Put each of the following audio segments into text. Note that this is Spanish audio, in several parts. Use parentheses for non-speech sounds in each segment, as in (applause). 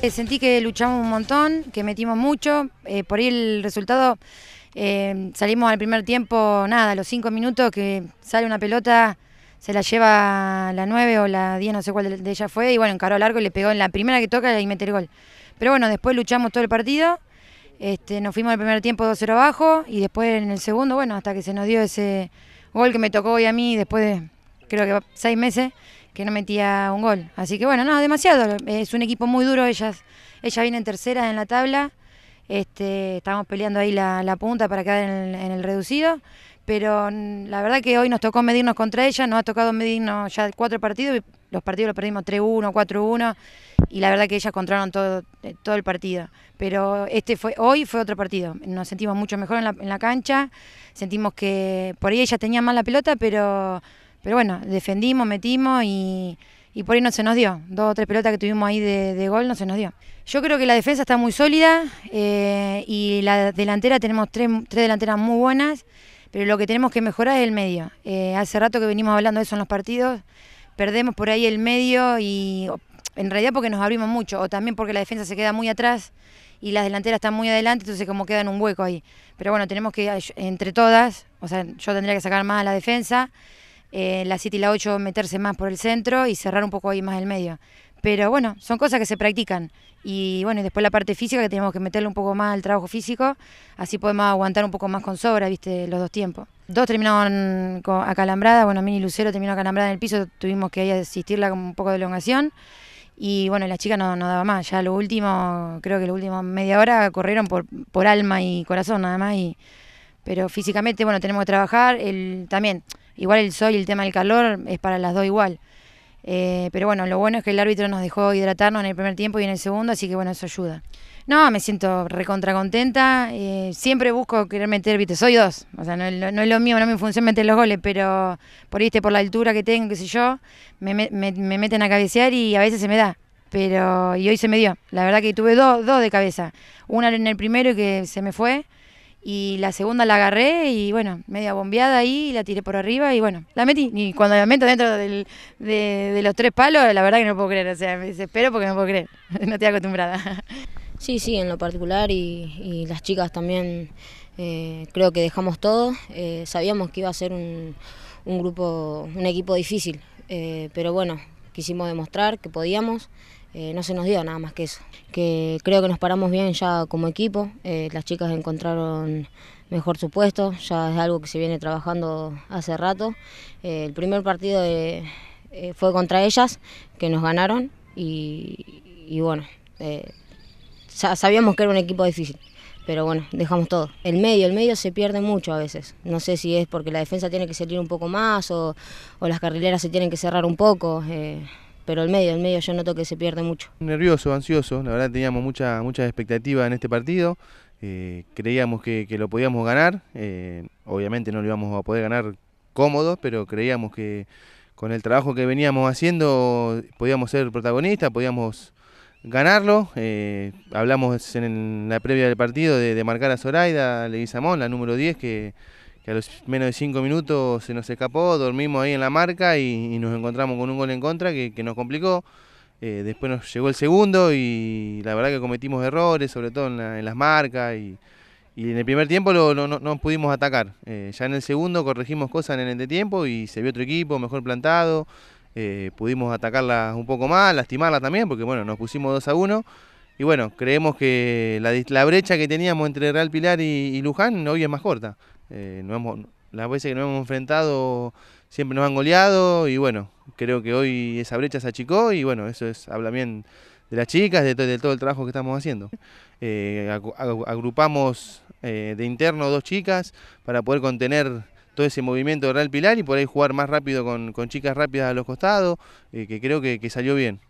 Eh, sentí que luchamos un montón, que metimos mucho, eh, por ahí el resultado eh, salimos al primer tiempo, nada, los cinco minutos que sale una pelota, se la lleva la nueve o la diez, no sé cuál de ella fue, y bueno, encaró largo y le pegó en la primera que toca y mete el gol. Pero bueno, después luchamos todo el partido, este, nos fuimos al primer tiempo 2-0 abajo y después en el segundo, bueno, hasta que se nos dio ese gol que me tocó hoy a mí después de creo que seis meses que no metía un gol. Así que bueno, no, demasiado. Es un equipo muy duro. Ellas, ella viene en tercera en la tabla. Este, estamos peleando ahí la, punta para quedar en el, reducido. Pero mm, la verdad que hoy nos tocó medirnos contra ella. Nos ha tocado medirnos ya cuatro partidos. Los partidos los perdimos 3-1, 4-1. Y la verdad que ellas controlaron todo, eh, todo el partido. Pero este fue hoy fue otro partido. Nos sentimos mucho mejor en la, en la cancha. Sentimos que por ahí ellas tenían más la pelota, pero pero bueno, defendimos, metimos y, por ahí no se nos dio. Dos o tres pelotas que tuvimos ahí de, gol no se nos dio. Yo creo que la defensa está muy sólida eh, y la delantera tenemos tres, tres delanteras muy buenas, pero lo que tenemos que mejorar es el medio. Eh, hace rato que venimos hablando de eso en los partidos, perdemos por ahí el medio y en realidad porque nos abrimos mucho o también porque la defensa se queda muy atrás y las delanteras están muy adelante, entonces como queda en un hueco ahí. Pero bueno, tenemos que entre todas, o sea, yo tendría que sacar más a la defensa eh, la 7 y la 8 meterse más por el centro y cerrar un poco ahí más el medio. Pero bueno, son cosas que se practican. Y bueno, y después la parte física, que tenemos que meterle un poco más al trabajo físico, así podemos aguantar un poco más con sobra, viste, los dos tiempos. Dos terminaron acalambrada, bueno, Mini Lucero terminó acalambrada en el piso, tuvimos que ahí asistirla con un poco de elongación. Y bueno, la chica no, no daba más, ya lo último, creo que lo último media hora corrieron por, por alma y corazón nada más. Y, pero físicamente, bueno, tenemos que trabajar. El, también Igual el sol y el tema del calor es para las dos igual. Eh, pero bueno, lo bueno es que el árbitro nos dejó hidratarnos en el primer tiempo y en el segundo, así que bueno, eso ayuda. No, me siento recontracontenta contenta. Eh, siempre busco querer meter, viste, soy dos. O sea, no, es lo mío, no es mi función meter los goles, pero por, por la altura que tengo, qué sé yo, me, meten a cabecear y a veces se me da. Pero, y hoy se me dio. La verdad que tuve dos, dos de cabeza. Una en el primero que se me fue y la segunda la agarré y bueno, media bombeada ahí, la tiré por arriba y bueno, la metí. Y cuando la meto dentro de, los tres palos, la verdad que no puedo creer, o sea, me desespero porque no puedo creer, (laughs) no estoy acostumbrada. (laughs) Sí, sí, en lo particular y, las chicas también eh, creo que dejamos todo. Eh, sabíamos que iba a ser un, grupo, un equipo difícil, eh, pero bueno, quisimos demostrar que podíamos. Eh, no se nos dio nada más que eso. Que creo que nos paramos bien ya como equipo, eh, las chicas encontraron mejor su puesto, ya es algo que se viene trabajando hace rato. Eh, el primer partido fue contra ellas, que nos ganaron y, bueno, sabíamos que era un equipo difícil. Pero bueno, dejamos todo. El medio, el medio se pierde mucho a veces. No sé si es porque la defensa tiene que salir un poco más o, o las carrileras se tienen que cerrar un poco pero el medio, el medio yo noto que se pierde mucho. Nervioso, ansioso, la verdad teníamos mucha, muchas expectativas en este partido, eh, creíamos que, lo podíamos ganar, eh, obviamente no lo íbamos a poder ganar cómodo, pero creíamos que con el trabajo que veníamos haciendo podíamos ser protagonistas, podíamos ganarlo. Eh, hablamos en la previa del partido de, marcar a Zoraida Leguizamón, la número 10, que a los menos de cinco minutos se nos escapó, dormimos ahí en la marca y, nos encontramos con un gol en contra que, nos complicó. Eh, después nos llegó el segundo y la verdad que cometimos errores, sobre todo en, las marcas y, en el primer tiempo no, pudimos atacar. Eh, ya en el segundo corregimos cosas en el entretiempo y se vio otro equipo mejor plantado. Eh, pudimos atacarlas un poco más, lastimarla también, porque bueno, nos pusimos 2 a 1. Y bueno, creemos que la, brecha que teníamos entre Real Pilar y Luján hoy es más corta. Eh, hemos, las veces que nos hemos enfrentado siempre nos han goleado y bueno, creo que hoy esa brecha se achicó y bueno, eso es, habla bien de las chicas, de, todo el trabajo que estamos haciendo. Eh, agrupamos eh, de interno dos chicas para poder contener todo ese movimiento de Real Pilar y por ahí jugar más rápido con, chicas rápidas a los costados, que creo que, salió bien.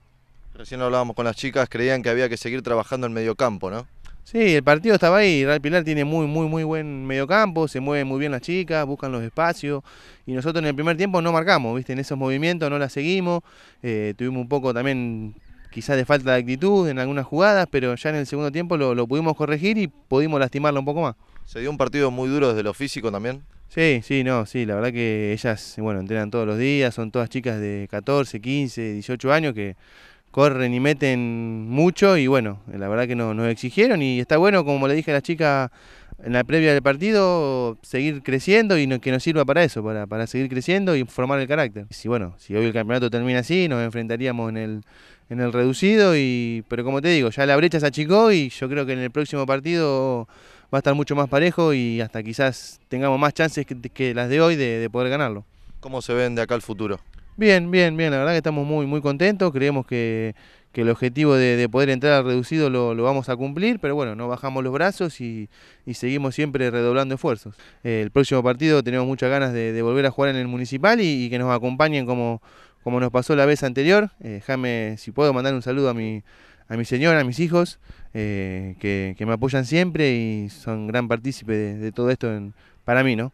Recién hablábamos con las chicas, creían que había que seguir trabajando en medio campo, ¿no? Sí, el partido estaba ahí. Real Pilar tiene muy, muy, muy buen mediocampo, se mueven muy bien las chicas, buscan los espacios. Y nosotros en el primer tiempo no marcamos, ¿viste? En esos movimientos no las seguimos. Eh, tuvimos un poco también quizás de falta de actitud en algunas jugadas, pero ya en el segundo tiempo lo, pudimos corregir y pudimos lastimarla un poco más. ¿Se dio un partido muy duro desde lo físico también? Sí, sí, no, sí, la verdad que ellas, bueno, entrenan todos los días, son todas chicas de 14, 15, 18 años que corren y meten mucho y bueno, la verdad que no, nos exigieron y está bueno, como le dije a la chica en la previa del partido, seguir creciendo y que nos sirva para eso, para, seguir creciendo y formar el carácter. Si bueno, si hoy el campeonato termina así, nos enfrentaríamos en el, reducido, pero como te digo, ya la brecha se achicó y yo creo que en el próximo partido va a estar mucho más parejo y hasta quizás tengamos más chances que, las de hoy de, poder ganarlo. ¿Cómo se ven de acá el futuro? Bien, bien, bien. La verdad que estamos muy, muy contentos. Creemos que, el objetivo de, poder entrar reducido lo, vamos a cumplir, pero bueno, no bajamos los brazos y, seguimos siempre redoblando esfuerzos. Eh, el próximo partido tenemos muchas ganas de, volver a jugar en el municipal y, que nos acompañen como, como, nos pasó la vez anterior. Eh, déjame, si puedo, mandar un saludo a mi, a mi señora, a mis hijos, eh, que, me apoyan siempre y son gran partícipe de, todo esto para mí, ¿no?